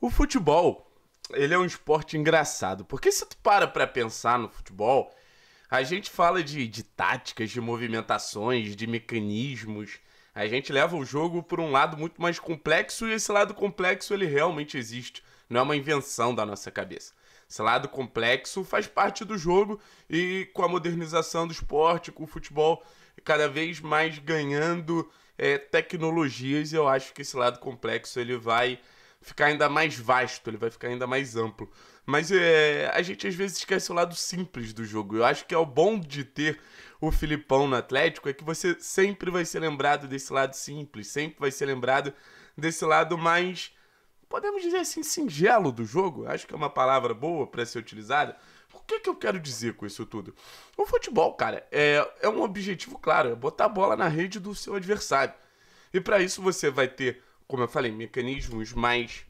O futebol, ele é um esporte engraçado, porque se tu para pra pensar no futebol, a gente fala de, de táticas, de movimentações, de mecanismos. A gente leva o jogo por um lado muito mais complexo e esse lado complexo ele realmente existe, não é uma invenção da nossa cabeça. Esse lado complexo faz parte do jogo e com a modernização do esporte, com o futebol cada vez mais ganhando é, tecnologias, eu acho que esse lado complexo ele vai ficar ainda mais vasto, ele vai ficar ainda mais amplo. Mas é, a gente às vezes esquece o lado simples do jogo. Eu acho que é o bom de ter o Filipão no Atlético é que você sempre vai ser lembrado desse lado simples, sempre vai ser lembrado desse lado mais, podemos dizer assim, singelo do jogo. Acho que é uma palavra boa para ser utilizada. O que, que eu quero dizer com isso tudo? O futebol, cara, é, é um objetivo claro, é botar a bola na rede do seu adversário. E para isso você vai ter como eu falei, mecanismos mais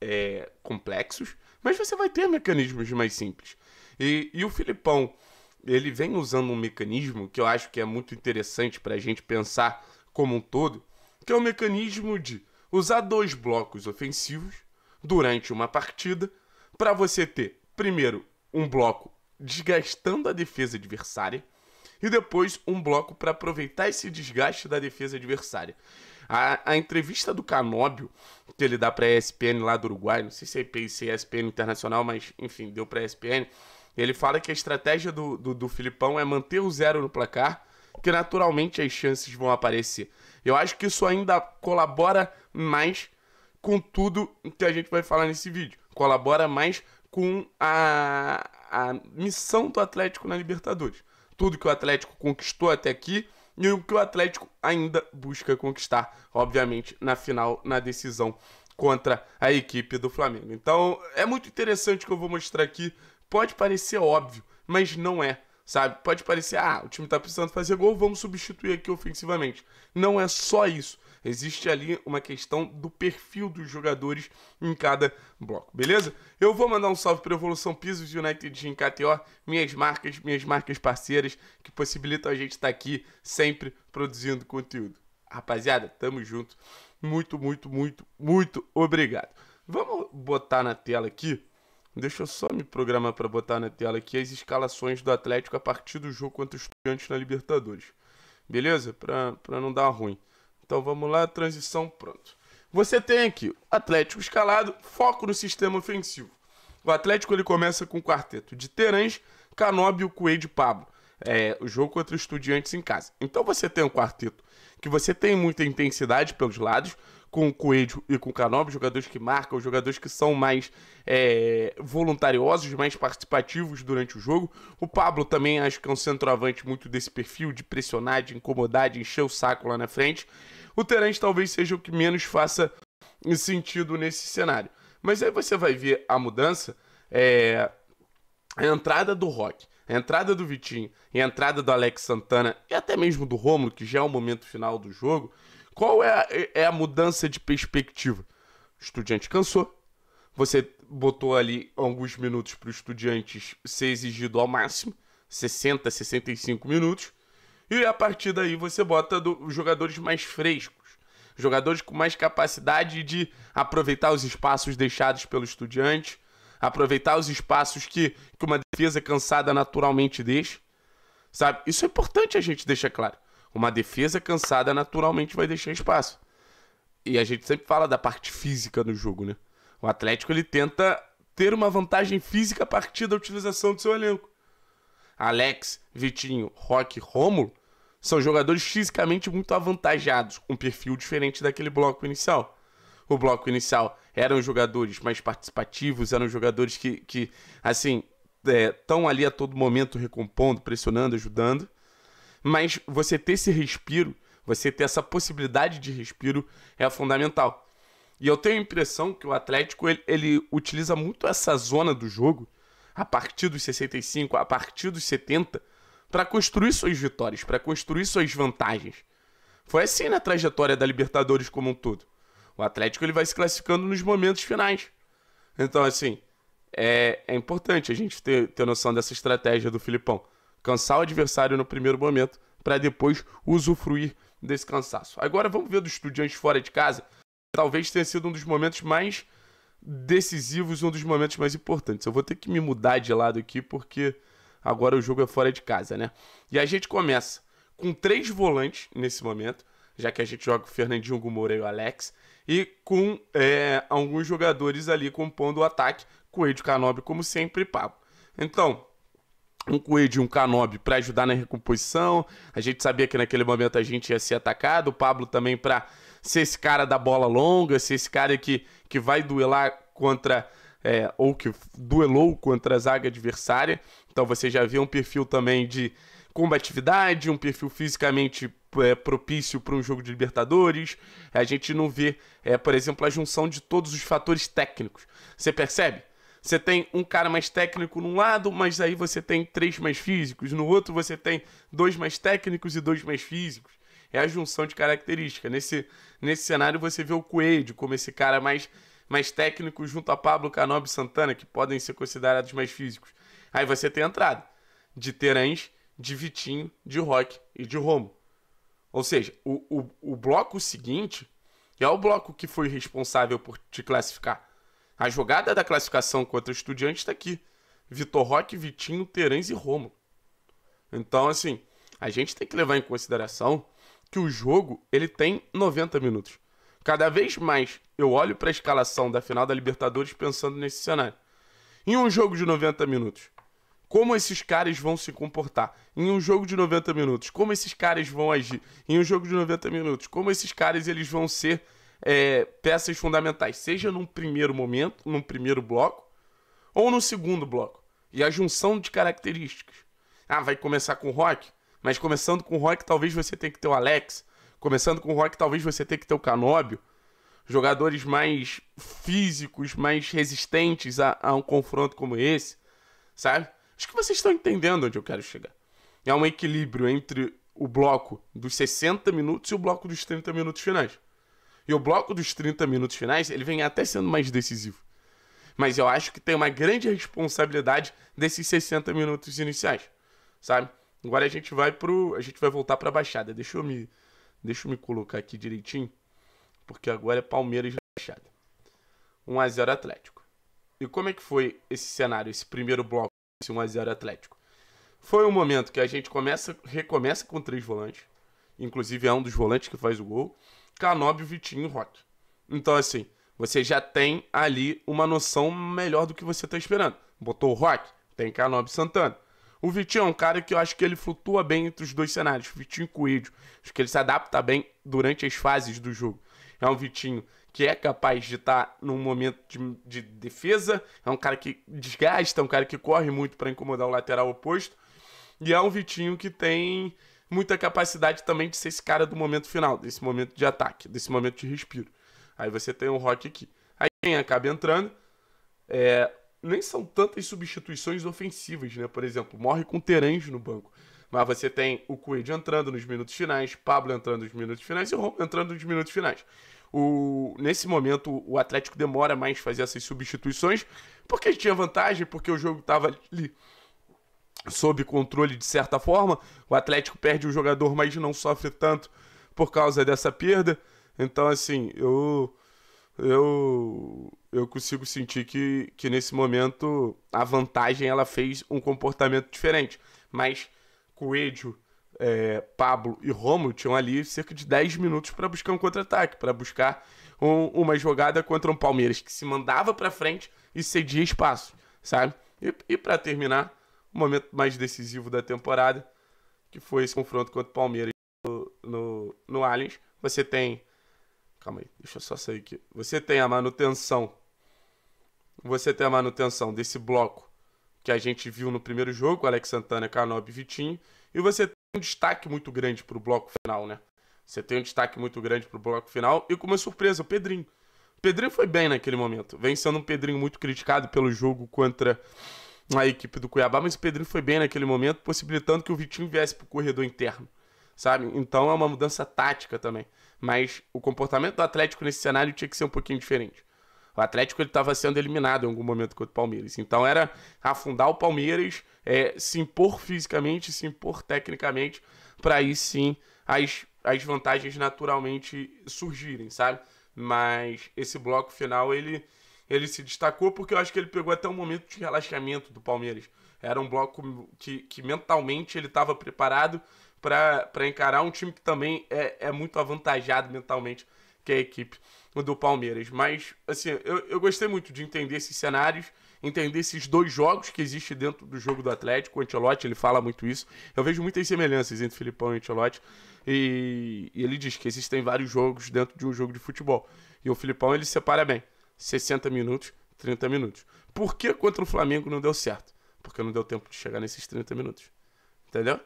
é, complexos, mas você vai ter mecanismos mais simples. E, e o Filipão, ele vem usando um mecanismo que eu acho que é muito interessante para a gente pensar como um todo, que é o mecanismo de usar dois blocos ofensivos durante uma partida para você ter, primeiro, um bloco desgastando a defesa adversária, e depois um bloco para aproveitar esse desgaste da defesa adversária. A, a, entrevista do Canóbio, que ele dá para a ESPN lá do Uruguai, não sei se é se é ESPN Internacional, mas enfim, deu para a ESPN, ele fala que a estratégia do, do, do Filipão é manter o zero no placar, que naturalmente as chances vão aparecer. Eu acho que isso ainda colabora mais com tudo que a gente vai falar nesse vídeo. Colabora mais com a, a missão do Atlético na Libertadores tudo que o Atlético conquistou até aqui e o que o Atlético ainda busca conquistar, obviamente, na final, na decisão contra a equipe do Flamengo. Então, é muito interessante o que eu vou mostrar aqui. Pode parecer óbvio, mas não é sabe? Pode parecer, ah, o time tá precisando fazer gol, vamos substituir aqui ofensivamente. Não é só isso. Existe ali uma questão do perfil dos jogadores em cada bloco, beleza? Eu vou mandar um salve para Evolução Pisos United em KTO, minhas marcas, minhas marcas parceiras, que possibilitam a gente estar tá aqui sempre produzindo conteúdo. Rapaziada, tamo junto. Muito, muito, muito, muito obrigado. Vamos botar na tela aqui. Deixa eu só me programar para botar na tela aqui as escalações do Atlético a partir do jogo contra os Estudiantes na Libertadores. Beleza? Para não dar ruim. Então vamos lá, transição, pronto. Você tem aqui Atlético escalado, foco no sistema ofensivo. O Atlético ele começa com o quarteto de Terãs, Canóbio, Coelho e Pablo. É, o jogo contra os estudiantes em casa. Então você tem um quarteto que você tem muita intensidade pelos lados, com o Coelho e com o Canobio, jogadores que marcam, jogadores que são mais é, voluntariosos, mais participativos durante o jogo. O Pablo também acho que é um centroavante muito desse perfil, de pressionar, de incomodar, de encher o saco lá na frente. O Terence talvez seja o que menos faça sentido nesse cenário. Mas aí você vai ver a mudança, é, a entrada do Rock a entrada do Vitinho e a entrada do Alex Santana e até mesmo do Romulo, que já é o momento final do jogo, qual é a, é a mudança de perspectiva? O estudiante cansou. Você botou ali alguns minutos para o estudantes ser exigido ao máximo, 60, 65 minutos. E a partir daí você bota do, jogadores mais frescos, jogadores com mais capacidade de aproveitar os espaços deixados pelo estudante, aproveitar os espaços que, que uma defesa cansada naturalmente deixa. Sabe? Isso é importante a gente deixar claro. Uma defesa cansada naturalmente vai deixar espaço. E a gente sempre fala da parte física no jogo, né? O Atlético ele tenta ter uma vantagem física a partir da utilização do seu elenco. Alex, Vitinho, Roque, Rômulo são jogadores fisicamente muito avantajados, um perfil diferente daquele bloco inicial. O bloco inicial eram jogadores mais participativos, eram jogadores que, que assim, estão é, ali a todo momento recompondo, pressionando, ajudando. Mas você ter esse respiro, você ter essa possibilidade de respiro é fundamental. E eu tenho a impressão que o Atlético ele, ele utiliza muito essa zona do jogo, a partir dos 65, a partir dos 70, para construir suas vitórias, para construir suas vantagens. Foi assim na trajetória da Libertadores como um todo. O Atlético ele vai se classificando nos momentos finais. Então, assim, é, é importante a gente ter, ter noção dessa estratégia do Filipão cansar o adversário no primeiro momento para depois usufruir desse cansaço. Agora vamos ver do estudantes fora de casa. Talvez tenha sido um dos momentos mais decisivos, um dos momentos mais importantes. Eu vou ter que me mudar de lado aqui porque agora o jogo é fora de casa, né? E a gente começa com três volantes nesse momento, já que a gente joga o Fernandinho, o Gumoura e o Alex, e com é, alguns jogadores ali compondo o ataque, com Coelho, Canobre, como sempre, Pablo. Então, um Coelho e um Canobi para ajudar na recomposição. A gente sabia que naquele momento a gente ia ser atacado. O Pablo também para ser esse cara da bola longa, ser esse cara que, que vai duelar contra. É, ou que duelou contra a zaga adversária. Então você já vê um perfil também de combatividade, um perfil fisicamente é, propício para um jogo de Libertadores. A gente não vê, é, por exemplo, a junção de todos os fatores técnicos. Você percebe? você tem um cara mais técnico num lado, mas aí você tem três mais físicos. No outro você tem dois mais técnicos e dois mais físicos. É a junção de características. Nesse, nesse cenário você vê o Coelho como esse cara mais, mais técnico junto a Pablo Canobi Santana, que podem ser considerados mais físicos. Aí você tem a entrada de Terãs, de Vitinho, de Roque e de Romo. Ou seja, o, o, o bloco seguinte é o bloco que foi responsável por te classificar. A jogada da classificação contra o Estudiantes está aqui. Vitor Roque, Vitinho, Terãs e Romo. Então, assim, a gente tem que levar em consideração que o jogo ele tem 90 minutos. Cada vez mais eu olho para a escalação da final da Libertadores pensando nesse cenário. Em um jogo de 90 minutos, como esses caras vão se comportar? Em um jogo de 90 minutos, como esses caras vão agir? Em um jogo de 90 minutos, como esses caras eles vão ser é, peças fundamentais, seja num primeiro momento, num primeiro bloco, ou no segundo bloco. E a junção de características. Ah, vai começar com rock, mas começando com rock talvez você tenha que ter o Alex, começando com rock talvez você tenha que ter o Canóbio, jogadores mais físicos, mais resistentes a, a um confronto como esse, sabe? Acho que vocês estão entendendo onde eu quero chegar. É um equilíbrio entre o bloco dos 60 minutos e o bloco dos 30 minutos finais. E o bloco dos 30 minutos finais, ele vem até sendo mais decisivo. Mas eu acho que tem uma grande responsabilidade desses 60 minutos iniciais, sabe? Agora a gente vai pro, a gente vai voltar para a baixada. Deixa eu me deixa eu me colocar aqui direitinho, porque agora é Palmeiras e baixada. 1 a 0 Atlético. E como é que foi esse cenário, esse primeiro bloco, esse 1 a 0 Atlético? Foi um momento que a gente começa, recomeça com três volantes. Inclusive é um dos volantes que faz o gol. Canobi, Vitinho e Rock. Então, assim, você já tem ali uma noção melhor do que você está esperando. Botou o Rock, tem e Santana. O Vitinho é um cara que eu acho que ele flutua bem entre os dois cenários, Vitinho e Coelho. Acho que ele se adapta bem durante as fases do jogo. É um Vitinho que é capaz de estar tá num momento de, de, defesa, é um cara que desgasta, é um cara que corre muito para incomodar o lateral oposto. E é um Vitinho que tem muita capacidade também de ser esse cara do momento final, desse momento de ataque, desse momento de respiro. Aí você tem o um Rock aqui. Aí quem acaba entrando, é, nem são tantas substituições ofensivas, né? Por exemplo, morre com Terange no banco. Mas você tem o Coelho entrando nos minutos finais, Pablo entrando nos minutos finais e o entrando nos minutos finais. O, nesse momento, o Atlético demora mais fazer essas substituições, porque tinha vantagem, porque o jogo estava ali sob controle de certa forma. O Atlético perde o jogador, mas não sofre tanto por causa dessa perda. Então, assim, eu eu eu consigo sentir que, que nesse momento a vantagem ela fez um comportamento diferente. Mas Coelho, é, Pablo e Romo tinham ali cerca de 10 minutos para buscar um contra-ataque, para buscar um, uma jogada contra um Palmeiras que se mandava para frente e cedia espaço, sabe? E, e para terminar, momento mais decisivo da temporada, que foi esse confronto contra o Palmeiras no, no, no Allianz. Você tem. Calma aí, deixa eu só sair aqui. Você tem a manutenção. Você tem a manutenção desse bloco que a gente viu no primeiro jogo, Alex Santana, Canob e Vitinho. E você tem um destaque muito grande para o bloco final, né? Você tem um destaque muito grande para o bloco final. E com uma surpresa, o Pedrinho. O Pedrinho foi bem naquele momento. Vem sendo um Pedrinho muito criticado pelo jogo contra na equipe do Cuiabá, mas o Pedrinho foi bem naquele momento, possibilitando que o Vitinho viesse para o corredor interno, sabe? Então é uma mudança tática também. Mas o comportamento do Atlético nesse cenário tinha que ser um pouquinho diferente. O Atlético estava sendo eliminado em algum momento contra o Palmeiras. Então era afundar o Palmeiras, é, se impor fisicamente, se impor tecnicamente, para aí sim as, as vantagens naturalmente surgirem, sabe? Mas esse bloco final, ele ele se destacou porque eu acho que ele pegou até um momento de relaxamento do Palmeiras. Era um bloco que, que mentalmente ele estava preparado para encarar um time que também é, é muito avantajado mentalmente, que é a equipe do Palmeiras. Mas, assim, eu, eu gostei muito de entender esses cenários, entender esses dois jogos que existem dentro do jogo do Atlético. O Ancelotti, ele fala muito isso. Eu vejo muitas semelhanças entre Filipão e Ancelotti. E, e ele diz que existem vários jogos dentro de um jogo de futebol. E o Filipão, ele separa bem. 60 minutos, 30 minutos. Por que contra o Flamengo não deu certo? Porque não deu tempo de chegar nesses 30 minutos. Entendeu?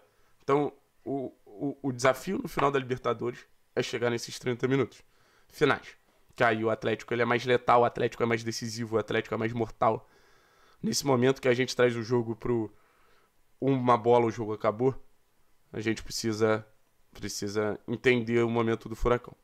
Então, o, o, o desafio no final da Libertadores é chegar nesses 30 minutos. Finais. Que aí o Atlético ele é mais letal, o Atlético é mais decisivo, o Atlético é mais mortal. Nesse momento que a gente traz o jogo pro uma bola, o jogo acabou. A gente precisa precisa entender o momento do furacão.